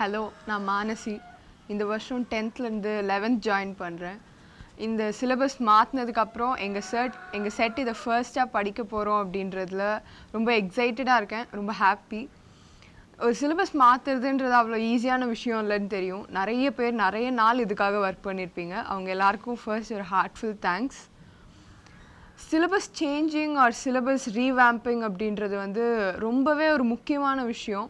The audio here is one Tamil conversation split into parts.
ஹலோ நான் மானசி இந்த வருஷம் டென்த்லேருந்து லெவன்த் ஜாயின் பண்ணுறேன் இந்த சிலபஸ் மாற்றினதுக்கப்புறம் எங்கள் செட் எங்கள் செட் இதை ஃபர்ஸ்ட்டாக படிக்க போகிறோம் அப்படின்றதுல ரொம்ப எக்ஸைட்டடாக இருக்கேன் ரொம்ப ஹாப்பி ஒரு சிலபஸ் மாற்றுறதுன்றது அவ்வளோ ஈஸியான விஷயம் இல்லைன்னு தெரியும் நிறைய பேர் நிறைய நாள் இதுக்காக ஒர்க் பண்ணியிருப்பீங்க அவங்க எல்லாருக்கும் ஃபர்ஸ்ட் ஒரு heartful thanks syllabus changing or syllabus revamping அப்படின்றது வந்து ரொம்பவே ஒரு முக்கியமான விஷயம்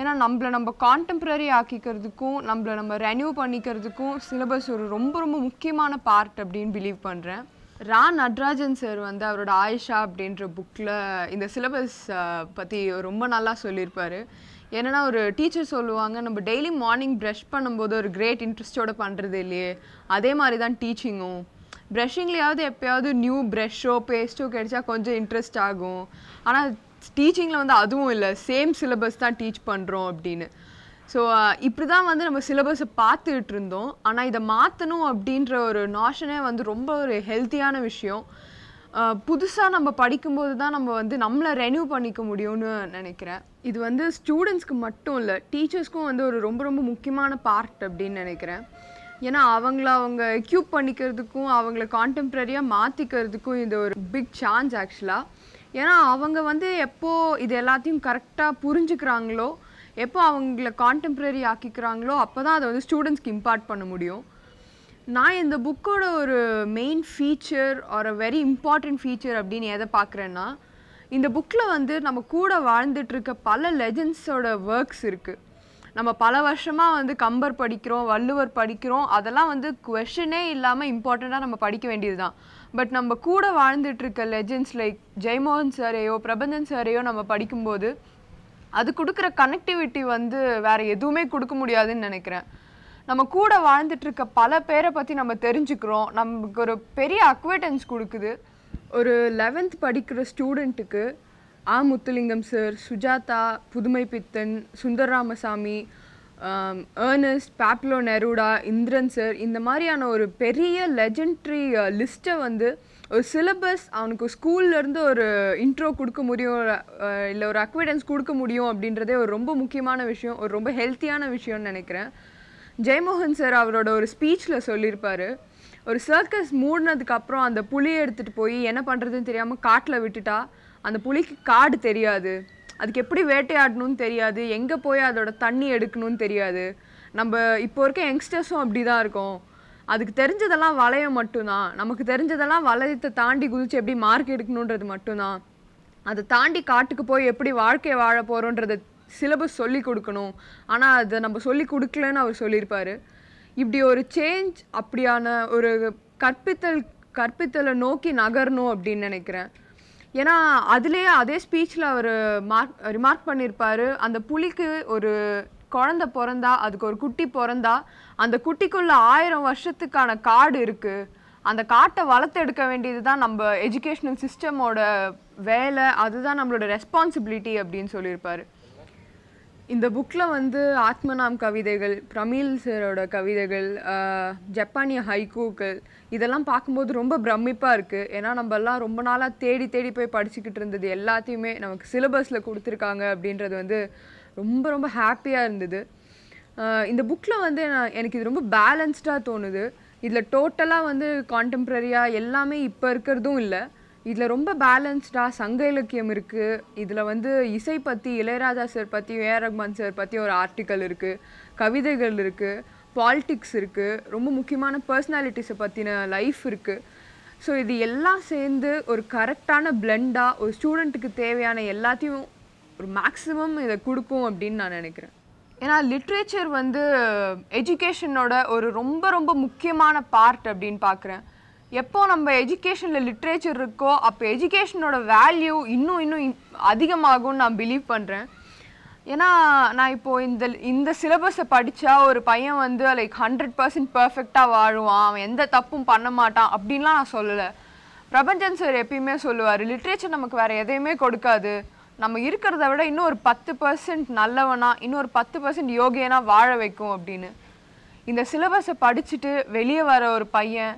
ஏன்னா நம்மளை நம்ம கான்டெம்ப்ரரி ஆக்கிக்கிறதுக்கும் நம்மளை நம்ம ரெனியூ பண்ணிக்கிறதுக்கும் சிலபஸ் ஒரு ரொம்ப ரொம்ப முக்கியமான பார்ட் அப்படின்னு பிலீவ் பண்ணுறேன் ரா நட்ராஜன் சார் வந்து அவரோட ஆயிஷா அப்படின்ற புக்கில் இந்த சிலபஸ் பற்றி ரொம்ப நல்லா சொல்லியிருப்பார் ஏன்னா ஒரு டீச்சர் சொல்லுவாங்க நம்ம டெய்லி மார்னிங் ப்ரஷ் பண்ணும்போது ஒரு கிரேட் இன்ட்ரெஸ்டோடு பண்ணுறது இல்லையே அதே மாதிரி தான் டீச்சிங்கும் ப்ரஷிங்லேயாவது எப்போயாவது நியூ ப்ரெஷ்ஷோ பேஸ்ட்டோ கிடைச்சா கொஞ்சம் இன்ட்ரெஸ்ட் ஆகும் ஆனால் டீச்சிங்கில் வந்து அதுவும் இல்லை சேம் சிலபஸ் தான் டீச் பண்ணுறோம் அப்படின்னு ஸோ இப்படி தான் வந்து நம்ம சிலபஸை பார்த்துக்கிட்டு இருந்தோம் ஆனால் இதை மாற்றணும் அப்படின்ற ஒரு நாஷனே வந்து ரொம்ப ஒரு ஹெல்த்தியான விஷயம் புதுசாக நம்ம படிக்கும்போது தான் நம்ம வந்து நம்மளை ரெனியூ பண்ணிக்க முடியும்னு நினைக்கிறேன் இது வந்து ஸ்டூடெண்ட்ஸ்க்கு மட்டும் இல்லை டீச்சர்ஸ்க்கும் வந்து ஒரு ரொம்ப ரொம்ப முக்கியமான பார்ட் அப்படின்னு நினைக்கிறேன் ஏன்னா அவங்கள அவங்க எக்யூப் பண்ணிக்கிறதுக்கும் அவங்கள கான்டெம்ப்ரரியாக மாற்றிக்கிறதுக்கும் இது ஒரு பிக் சான்ஸ் ஆக்சுவலாக ஏன்னா அவங்க வந்து எப்போ இது எல்லாத்தையும் கரெக்டாக புரிஞ்சுக்கிறாங்களோ எப்போ அவங்கள கான்டெம்ப்ரரி ஆக்கிக்கிறாங்களோ அப்போ தான் அதை வந்து ஸ்டூடெண்ட்ஸ்க்கு இம்பார்ட் பண்ண முடியும் நான் இந்த புக்கோட ஒரு மெயின் ஃபீச்சர் ஒரு வெரி இம்பார்ட்டன்ட் ஃபீச்சர் அப்படின்னு எதை பார்க்குறேன்னா இந்த புக்கில் வந்து நம்ம கூட வாழ்ந்துட்டுருக்க பல லெஜண்ட்ஸோட ஒர்க்ஸ் இருக்குது நம்ம பல வருஷமாக வந்து கம்பர் படிக்கிறோம் வள்ளுவர் படிக்கிறோம் அதெல்லாம் வந்து கொஷனே இல்லாமல் இம்பார்ட்டண்ட்டாக நம்ம படிக்க வேண்டியது தான் பட் நம்ம கூட வாழ்ந்துட்டுருக்க லெஜெண்ட்ஸ் லைக் ஜெய்மோகன் சாரையோ பிரபந்தன் சாரையோ நம்ம படிக்கும்போது அது கொடுக்குற கனெக்டிவிட்டி வந்து வேறு எதுவுமே கொடுக்க முடியாதுன்னு நினைக்கிறேன் நம்ம கூட வாழ்ந்துட்டுருக்க பல பேரை பற்றி நம்ம தெரிஞ்சுக்கிறோம் நமக்கு ஒரு பெரிய அக்வேட்டன்ஸ் கொடுக்குது ஒரு லெவன்த் படிக்கிற ஸ்டூடெண்ட்டுக்கு ஆ Muthulingam sir Sujatha Pudhumaipithan Sundar Ramasamy Ernest Pablo Neruda Indhiran sir இந்த மாதிரியான ஒரு பெரிய லெஜெண்ட்ரி லிஸ்ட்டை வந்து ஒரு சிலபஸ் அவனுக்கு ஸ்கூல்லேருந்து ஒரு இன்ட்ரோ கொடுக்க முடியும் இல்லை ஒரு அக்விடன்ஸ் கொடுக்க முடியும் அப்படின்றதே ஒரு ரொம்ப முக்கியமான விஷயம் ஒரு ரொம்ப ஹெல்த்தியான விஷயம்னு நினைக்கிறேன் ஜெயமோகன் சார் அவரோட ஒரு ஸ்பீச்சில் சொல்லியிருப்பார் ஒரு சர்க்கஸ் மூடினதுக்கப்புறம் அந்த புளியை எடுத்துகிட்டு போய் என்ன பண்ணுறதுன்னு தெரியாமல் காட்டில் விட்டுட்டா அந்த புலிக்கு காடு தெரியாது அதுக்கு எப்படி வேட்டையாடணும்னு தெரியாது எங்கே போய் அதோட தண்ணி எடுக்கணும்னு தெரியாது நம்ம இப்போ இருக்க யங்ஸ்டர்ஸும் அப்படி தான் இருக்கும் அதுக்கு தெரிஞ்சதெல்லாம் வளையம் மட்டும்தான் நமக்கு தெரிஞ்சதெல்லாம் வளையத்தை தாண்டி குதித்து எப்படி மார்க் எடுக்கணுன்றது மட்டும்தான் அதை தாண்டி காட்டுக்கு போய் எப்படி வாழ்க்கையை வாழ போகிறோன்றத சிலபஸ் சொல்லி கொடுக்கணும் ஆனால் அதை நம்ம சொல்லி கொடுக்கலன்னு அவர் சொல்லியிருப்பார் இப்படி ஒரு சேஞ்ச் அப்படியான ஒரு கற்பித்தல் கற்பித்தலை நோக்கி நகரணும் அப்படின்னு நினைக்கிறேன் ஏன்னா அதுலேயே அதே ஸ்பீச்சில் அவர் மார்க் ரிமார்க் பண்ணியிருப்பார் அந்த புலிக்கு ஒரு குழந்த பிறந்தா அதுக்கு ஒரு குட்டி பிறந்தா அந்த குட்டிக்குள்ள ஆயிரம் வருஷத்துக்கான காடு இருக்குது அந்த காட்டை வளர்த்தெடுக்க வேண்டியது தான் நம்ம எஜுகேஷ்னல் சிஸ்டமோட வேலை அதுதான் நம்மளோட ரெஸ்பான்சிபிலிட்டி அப்படின்னு சொல்லியிருப்பாரு இந்த புக்கில் வந்து ஆத்மநாம் கவிதைகள் பிரமீல் சரோட கவிதைகள் ஜப்பானிய ஹைகூக்கள் இதெல்லாம் பார்க்கும்போது ரொம்ப பிரமிப்பாக இருக்குது ஏன்னா நம்மெல்லாம் ரொம்ப நாளாக தேடி தேடி போய் படிச்சுக்கிட்டு இருந்தது எல்லாத்தையுமே நமக்கு சிலபஸில் கொடுத்துருக்காங்க அப்படின்றது வந்து ரொம்ப ரொம்ப ஹாப்பியாக இருந்தது இந்த புக்கில் வந்து நான் எனக்கு இது ரொம்ப பேலன்ஸ்டாக தோணுது இதில் டோட்டலாக வந்து கான்டெம்ப்ரரியாக எல்லாமே இப்போ இருக்கிறதும் இல்லை இதில் ரொம்ப பேலன்ஸ்டாக சங்க இலக்கியம் இருக்குது இதில் வந்து இசை பற்றி இளையராஜா சார் பற்றி ஏஆர் ரஹ்மான் சார் பற்றி ஒரு ஆர்டிக்கல் இருக்குது கவிதைகள் இருக்குது பாலிட்டிக்ஸ் இருக்குது ரொம்ப முக்கியமான பர்சனாலிட்டிஸை பற்றின லைஃப் இருக்குது ஸோ இது எல்லாம் சேர்ந்து ஒரு கரெக்டான பிளெண்டாக ஒரு ஸ்டூடெண்ட்டுக்கு தேவையான எல்லாத்தையும் ஒரு மேக்ஸிமம் இதை கொடுக்கும் அப்படின்னு நான் நினைக்கிறேன் ஏன்னா லிட்ரேச்சர் வந்து எஜுகேஷனோட ஒரு ரொம்ப ரொம்ப முக்கியமான பார்ட் அப்படின்னு பார்க்குறேன் எப்போ நம்ம எஜுகேஷனில் லிட்ரேச்சர் இருக்கோ அப்போ எஜுகேஷனோட வேல்யூ இன்னும் இன்னும் அதிகமாகும்னு நான் பிலீவ் பண்ணுறேன் ஏன்னா நான் இப்போது இந்த இந்த சிலபஸை படித்தா ஒரு பையன் வந்து லைக் ஹண்ட்ரட் பர்சன்ட் பர்ஃபெக்டாக வாழுவான் அவன் எந்த தப்பும் பண்ண மாட்டான் அப்படின்லாம் நான் சொல்லலை பிரபஞ்சன் சார் எப்பயுமே சொல்லுவார் லிட்ரேச்சர் நமக்கு வேறு எதையுமே கொடுக்காது நம்ம இருக்கிறத விட இன்னும் ஒரு பத்து பர்சன்ட் நல்லவனா இன்னும் ஒரு பத்து பர்சன்ட் யோகியனாக வாழ வைக்கும் அப்படின்னு இந்த சிலபஸை படிச்சுட்டு வெளியே வர ஒரு பையன்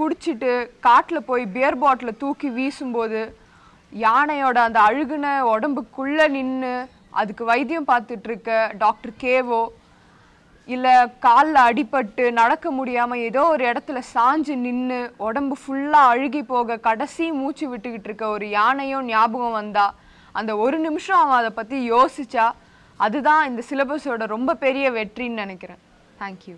குடிச்சிட்டு காட்டில் போய் பியர் பாட்டில் தூக்கி வீசும்போது யானையோட அந்த அழுகுன உடம்புக்குள்ளே நின்று அதுக்கு வைத்தியம் பார்த்துட்ருக்க டாக்டர் கேவோ இல்லை காலில் அடிபட்டு நடக்க முடியாமல் ஏதோ ஒரு இடத்துல சாஞ்சு நின்று உடம்பு ஃபுல்லாக அழுகி போக கடைசி மூச்சு விட்டுக்கிட்டு இருக்க ஒரு யானையும் ஞாபகம் வந்தால் அந்த ஒரு நிமிஷம் அவன் அதை பற்றி யோசித்தா அதுதான் இந்த சிலபஸோட ரொம்ப பெரிய வெற்றின்னு நினைக்கிறேன் தேங்க்யூ